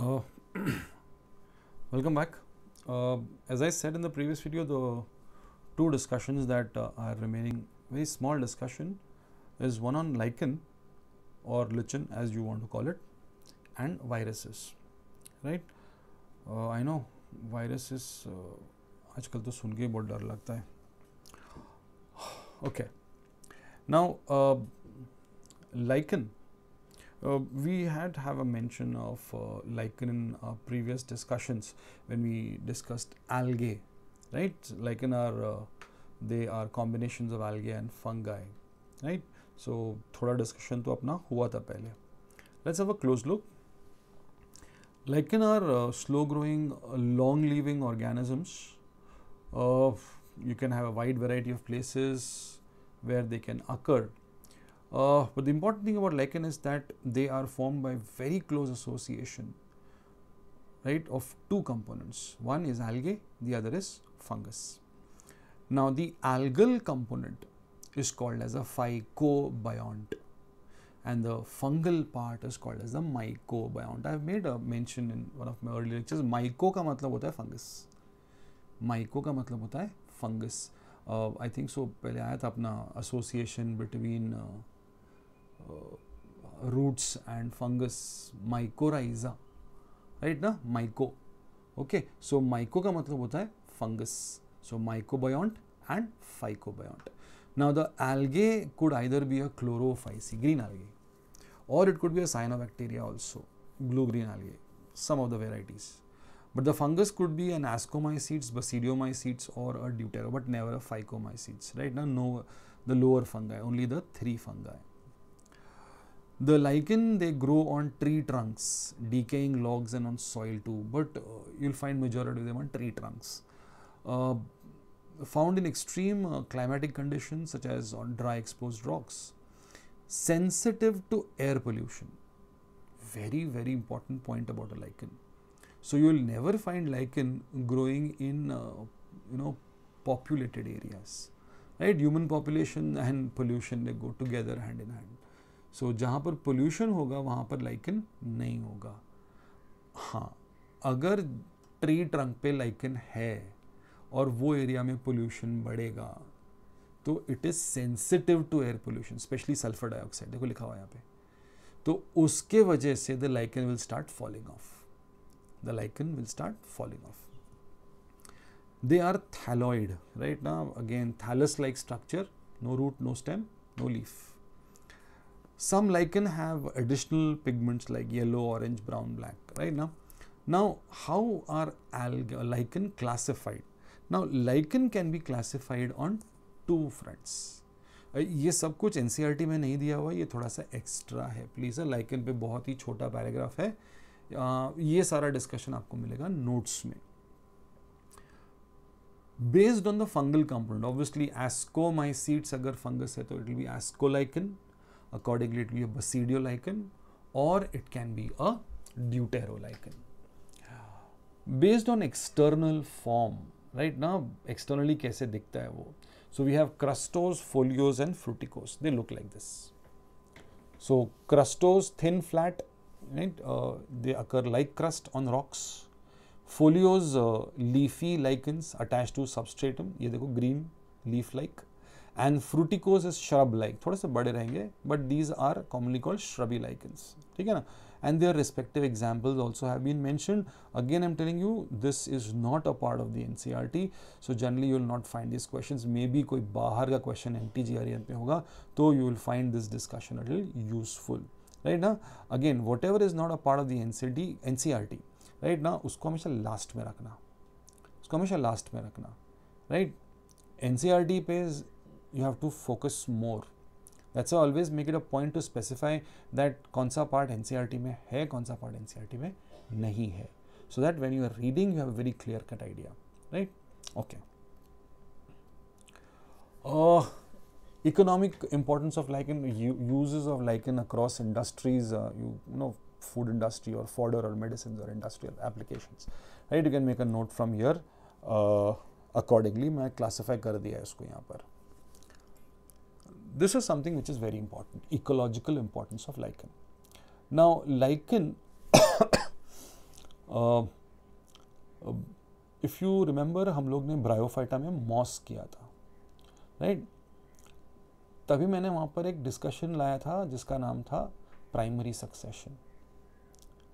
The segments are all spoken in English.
Uh, welcome back. Uh, as I said in the previous video, the two discussions that uh, are remaining, very small discussion, is one on lichen or lichen as you want to call it and viruses, right? Uh, I know viruses Aajkal uh, to सुन के dar lagta hai. Okay. Now now uh, uh, we had have a mention of uh, lichen in our previous discussions when we discussed algae, right? Lichen are uh, they are combinations of algae and fungi, right? So thoda discussion to apna hua tha pehle. let Let's have a close look. Lichen are uh, slow-growing, uh, long-living organisms. Uh, you can have a wide variety of places where they can occur uh, but the important thing about lichen is that they are formed by very close association right of two components one is algae the other is fungus now the algal component is called as a phycobiont and the fungal part is called as the mycobiont i have made a mention in one of my earlier lectures myco ka matlab hota hai fungus myco ka matlab hota hai fungus uh, i think so pehle aaya tha apna association between uh, uh, roots and fungus mycorrhiza right na myco okay so myco ka matlab hota hai fungus so mycobiont and phycobiont now the algae could either be a chlorophyce green algae or it could be a cyanobacteria also, blue green algae, some of the varieties. But the fungus could be an ascomycetes, basidiomycetes, or a deutero, but never a phycomycetes, right? Now, no, the lower fungi, only the three fungi. The lichen they grow on tree trunks, decaying logs and on soil too, but uh, you'll find majority of them on tree trunks. Uh, found in extreme uh, climatic conditions such as on dry exposed rocks. Sensitive to air pollution. Very, very important point about a lichen. So you'll never find lichen growing in, uh, you know, populated areas, right? Human population and pollution, they go together hand in hand. So so, जहाँ पर pollution होगा वहाँ पर lichen नहीं होगा हाँ अगर tree trunk पे लाइकन है और वो एरिया में पोल्यूशन बढ़ेगा तो it is sensitive to air pollution specially sulphur dioxide देखो लिखा हुआ यहाँ पे तो उसके वजह से the lichen will start falling off the lichen will start falling off they are thalloid right ना again thallus like structure no root no stem no leaf some lichen have additional pigments like yellow, orange, brown, black, right now. Now, how are alga lichen classified? Now, lichen can be classified on two fronts. ये सब कुछ N में नहीं दिया हुआ ये थोड़ा सा एक्स्ट्रा है प्लीज़ लाइकन पे बहुत ही छोटा पैराग्राफ है ये सारा डिस्कशन आपको मिलेगा नोट्स में based on the fungal component obviously ascomycetes अगर फंगस है तो it will be ascolichen Accordingly, it will be a basidial lichen or it can be a deuterolichen. Based on external form, right now, externally kaise dikhta hai wo. So, we have crustose, folios and fruticose. They look like this. So, crustose, thin, flat, right? Uh, they occur like crust on rocks. Folios, uh, leafy lichens attached to substratum. Ye dekho, green leaf like. And fruticose shrub-like, like थोड़े से बड़े रहेंगे but these are commonly called shrubby lichens, ठीक है ना and their respective examples also have been mentioned. Again, I am telling you, this is not a part of the NCRT. So, generally you will not find these questions. Maybe कोई बाहर का question NTGREM पे होगा, तो you will find this discussion a little useful. Right now, again, whatever is not a part of the NCRT, NCRT, right now, उसको हमेशा last में रखना, उसको हमेशा last में रखना, right? NCRT पे you have to focus more that's why always make it a point to specify that kaun part ncrt mein hai kaun part ncrt mein nahi hai so that when you are reading you have a very clear cut idea right okay uh, economic importance of lichen uses of lichen across industries uh, you, you, know food industry or fodder or medicines or industrial applications right you can make a note from here uh, accordingly I classify कर दिया है this is something which is very important ecological importance of lichen. Now, lichen, if you remember हम लोग ने bryophyta में moss किया था right तभी मैंने वहाँ पर एक डिस्कशन लाया था जिसका नाम था प्राइमरी सक्सेशन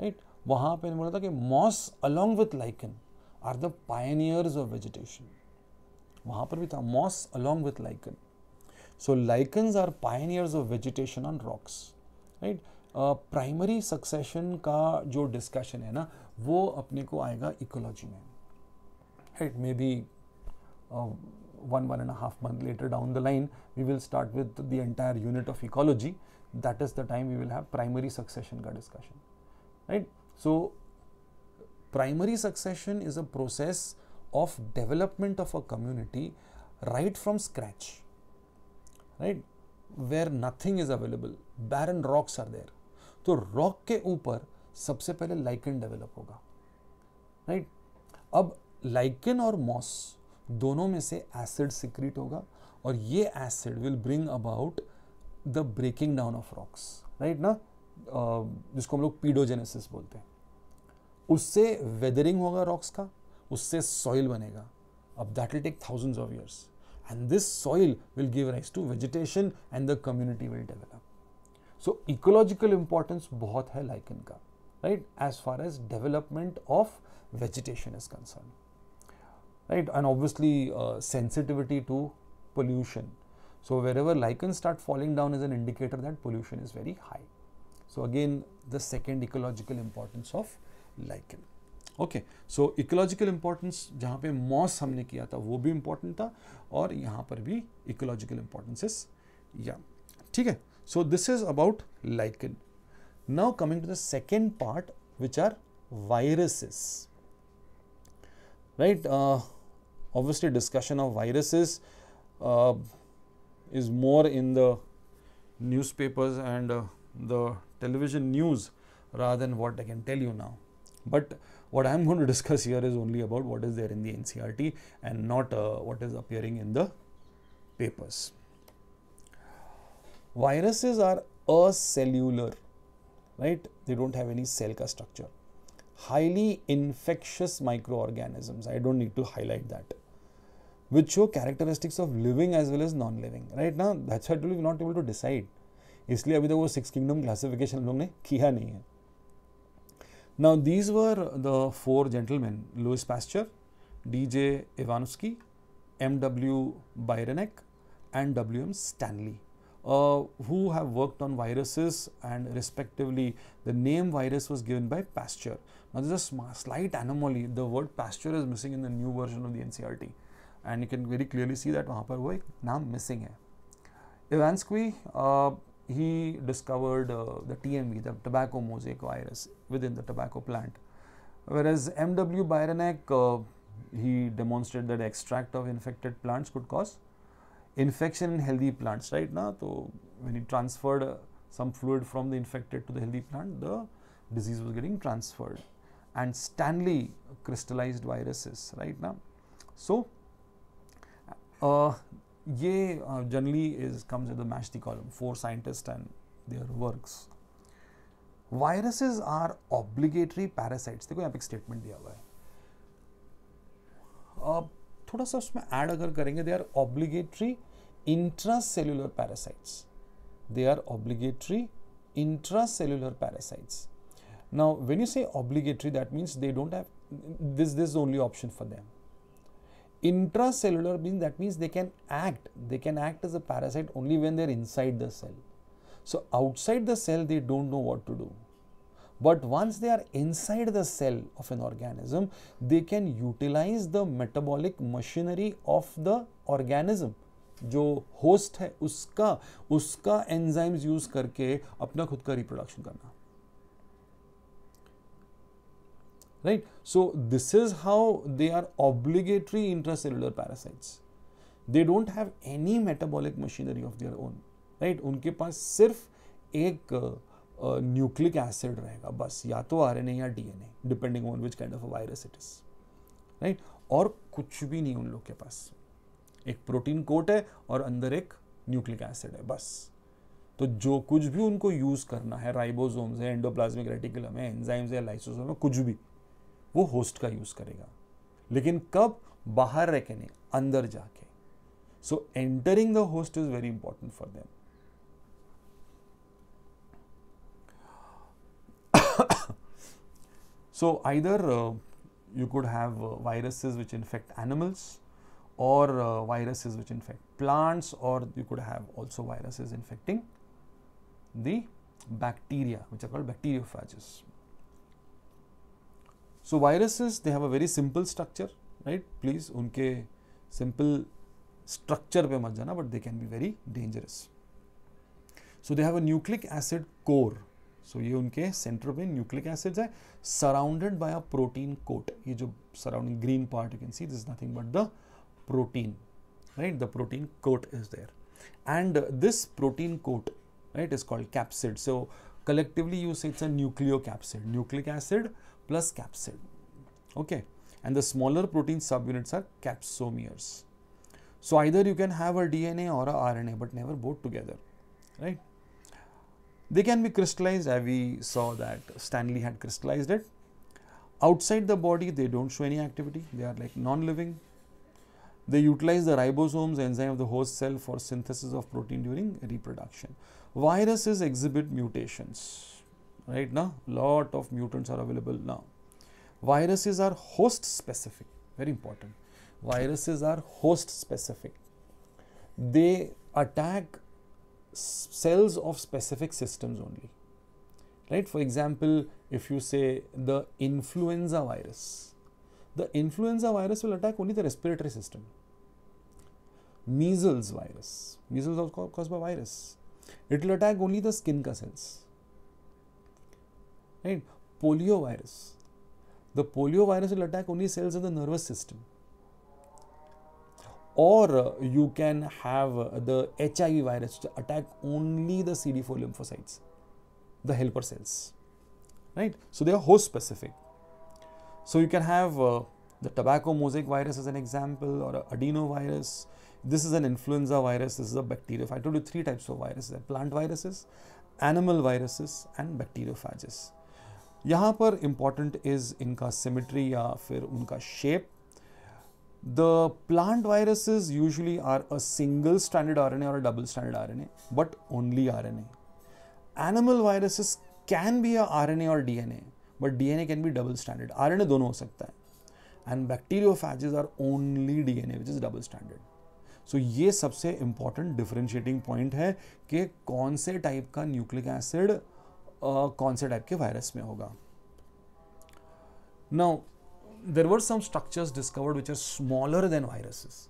राइट वहाँ पर बोला था कि moss along with lichen are the pioneers of vegetation वहाँ पर भी था moss along with lichen So lichens are pioneers of vegetation on rocks, right? Primary succession का जो discussion है ना वो अपने को आएगा ecology में Right? Maybe uh, one one and a half month later down the line we will start with the entire unit of ecology that is the time we will have primary succession ka discussion right so primary succession is a process of development of a community right from scratch right where nothing is available barren rocks are there तो rock के ऊपर सबसे पहले lichen develop होगा right अब lichen और moss दोनों में से एसिड सिक्रीट होगा और ये acid will bring about the breaking down of rocks right ना जिसको हम लोग पीडोजेनेसिस बोलते हैं उससे वेदरिंग होगा रॉक्स का उससे सॉइल बनेगा अब that will take thousands of years and this soil will give rise to vegetation and the community will develop. So ecological importance बहुत है lichen का right as far as development of vegetation is concerned right and obviously uh, sensitivity to pollution so wherever lichens start falling down is an indicator that pollution is very high so again the second ecological importance of lichen okay so ecological importance जहाँ पे moss हमने किया था वो भी important था और यहाँ पर भी इकोलॉजिकल इम्पॉर्टेंसेस या ठीक है so this is about like now coming to the second part which are viruses right obviously discussion of viruses is more in the newspapers and the television news rather than what I can tell you now but What I'm going to discuss here is only about what is there in the NCRT and not uh, what is appearing in the papers. Viruses are acellular, right? They don't have any cell structure. Highly infectious microorganisms. I don't need to highlight that which show characteristics of living as well as non-living. Right now, that's why we're not able to decide. इसलिए अभी तक वो kingdom classification classification हम लोग ने किया नहीं है now, these were the four gentlemen Louis Pasteur, D.J. Ivanovsky, M.W. Byronek, and W.M. Stanley. Uh, who have worked on viruses and respectively the name virus was given by Pasteur. Now there is a slight anomaly, the word Pasteur is missing in the new version of the NCRT and you can very clearly see that वहाँ पर वो एक नाम missing है. Ivansky uh, he discovered uh, the TMV, the tobacco mosaic virus within the tobacco plant. Whereas M.W. Byronek, uh, he demonstrated that extract of infected plants could cause infection in healthy plants, right? now. So, when he transferred uh, some fluid from the infected to the healthy plant, the disease was getting transferred. And Stanley crystallized viruses, right? now. So, uh, ये generally is comes in the column for column four scientist and their works viruses are obligatory parasites देखो यहाँ पे एक statement दिया हुआ है अब थोड़ा सा उसमें ऐड अगर करेंगे they are obligatory intracellular parasites they are obligatory intracellular parasites now when you say obligatory that means they don't have this this is only option for them intracellular means that means they can act they can act as a parasite only when they're inside the cell so outside the cell they don't know what to do but once they are inside the cell of an organism they can utilize the metabolic machinery of the organism जो host है उसका उसका enzymes use करके अपना खुद का reproduction करना right so this is how they are obligatory intracellular parasites they don't have any metabolic machinery of their own right उनके पास सिर्फ एक न्यूक्लिक एसिड रहेगा बस या तो आरएनए या DNA depending on which kind of virus it is right और कुछ भी नहीं उन लोग के पास एक प्रोटीन कोट है और अंदर एक न्यूक्लिक एसिड है बस तो जो कुछ भी उनको यूज़ करना है राइबोसोम्स है एंडोप्लाज्मिक रेटिकुलम है एंजाइम्स है लाइसोसोम है कुछ भी वो होस्ट का यूज करेगा लेकिन कब बाहर रह के नहीं अंदर जाके so entering the host is very important for them so either you could have viruses which infect animals और वायरसेस विच इन्फेक्ट प्लांट्स और you could have also viruses infecting the bacteria which are called bacterio So viruses, they have a very simple structure, right? Please उनके simple structure पे मत but they can be very dangerous. So they have a nucleic acid core. So ये उनके center पे nucleic acids है, surrounded by a protein coat. ये जो surrounding green part you can see, this is nothing but the protein, right? The protein coat is there, and uh, this protein coat, right, is called capsid. So collectively you say it's a nucleocapsid. Nucleic acid plus capsid. Okay. And the smaller protein subunits are capsomeres. So either you can have a DNA or a RNA, but never both together, right? They can be crystallized. We saw that Stanley had crystallized it. Outside the body, they don't show any activity. They are like non-living. They utilize the ribosomes, enzyme of the host cell for synthesis of protein during reproduction. Viruses exhibit mutations right now lot of mutants are available now viruses are host specific very important viruses are host specific they attack cells of specific systems only right for example if you say the influenza virus the influenza virus will attack only the respiratory system measles virus measles are caused by virus it will attack only the skin cells right polio virus the polio virus will attack only cells in the nervous system or uh, you can have uh, the hiv virus to attack only the cd4 lymphocytes the helper cells right so they are host specific so you can have uh, the tobacco mosaic virus as an example or adenovirus this is an influenza virus this is a bacteriophage. i told you three types of viruses plant viruses animal viruses and bacteriophages यहाँ पर important is इनका symmetry या फिर उनका shape the plant viruses usually are a single stranded R or a double stranded R but only R animal viruses can be a R or D but D can be double stranded R दोनों हो सकता है and bacteriophages are only D N A which is double stranded so ये सबसे important differentiating point है कि कौन से टाइप का न्यूक्लिक एसिड कौन से टाइप के वायरस में होगा now there were some structures discovered which are smaller than viruses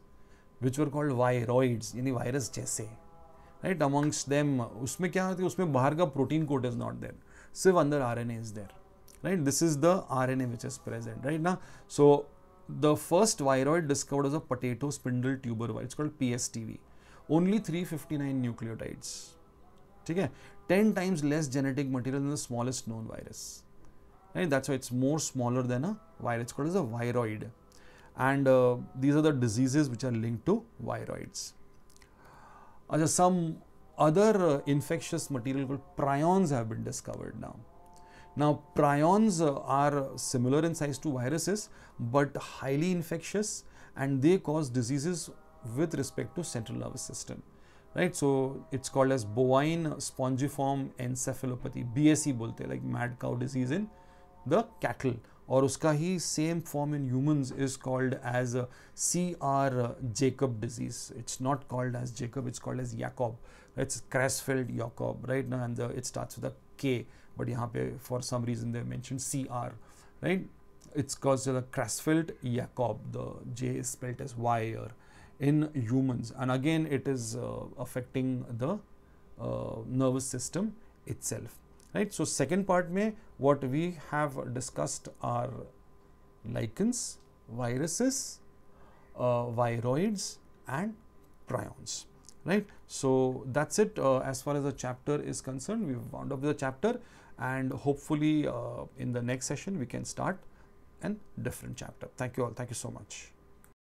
which were called viroids यानी वायरस जैसे राइट अमंग्स देम उसमें क्या होता है उसमें बाहर का protein coat is not there सिर्फ अंदर R N A is there right this is the R N A which is present right ना so the first viroid discovered is a potato spindle tuber viroid called P S T V only three fifty nine nucleotides ठीक है 10 times less genetic material than the smallest known virus. And that's why it's more smaller than a virus. It's called as a viroid. And uh, these are the diseases which are linked to viroids. Ajah, some other uh, infectious material called prions have been discovered now. Now, prions uh, are similar in size to viruses, but highly infectious and they cause diseases with respect to central nervous system right so it's called as bovine spongy form encephalopathy bse bolte like mad cow disease in the cattle or uska hi same form in humans is called as a cr jacob disease it's not called as jacob it's called as jacob it's crasfeld jacob right now and the, uh, it starts with a k but pe for some reason they mentioned cr right it's caused the crasfeld jacob the j is spelled as y or in humans and again it is uh, affecting the uh, nervous system itself right so second part may what we have discussed are lichens viruses uh, viroids and prions right so that's it uh, as far as the chapter is concerned we've wound up the chapter and hopefully uh, in the next session we can start a different chapter thank you all thank you so much